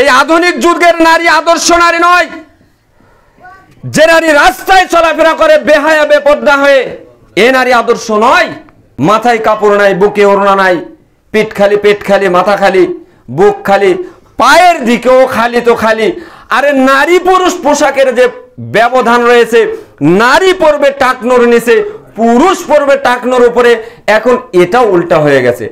এই আধুনিক যুগের নারী আদর্শ নারী নয় যে নারী রাস্তায় চলাফেরা করে বেহায়া বেপদা হয়ে এ নারী আদর্শ নয় মাথায় কাপড় নাই বুকে ওড়না নাই পিঠ খালি পেট খালি মাথা খালি বুক খালি পায়ের দিকেও খালি তো খালি আরে নারী পুরুষ পোশাকের যে ব্যবধান রয়েছে নারী পর্বে টাকনোর নিচে পুরুষ পর্বে টাকনোর উপরে এখন এটা উল্টা হয়ে গেছে